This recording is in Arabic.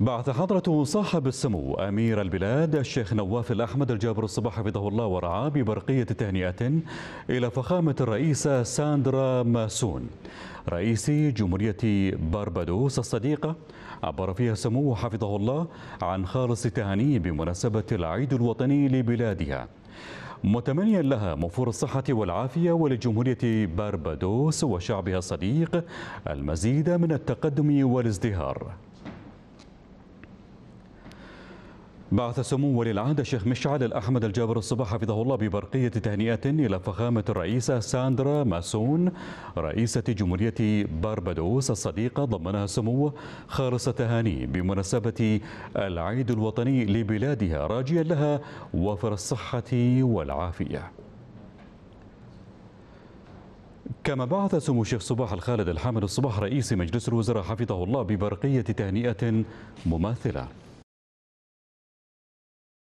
بعث حضرة صاحب السمو أمير البلاد الشيخ نواف الأحمد الجابر الصباح حفظه الله ورعاه ببرقية تهنئة إلى فخامة الرئيسة ساندرا ماسون رئيس جمهورية باربادوس الصديقة عبر فيها سموه حفظه الله عن خالص تهاني بمناسبة العيد الوطني لبلادها متمنيا لها موفور الصحة والعافية ولجمهورية باربادوس وشعبها الصديق المزيد من التقدم والازدهار بعث سمو ولي العهد الشيخ مشعل الأحمد الجابر الصباح حفظه الله ببرقية تهنئة إلى فخامة الرئيسة ساندرا ماسون رئيسة جمهورية باربادوس الصديقة ضمنها سمو خالص تهاني بمناسبة العيد الوطني لبلادها راجيا لها وفر الصحة والعافية كما بعث سمو الشيخ صباح الخالد الحامد الصباح رئيس مجلس الوزراء حفظه الله ببرقية تهنئة مماثلة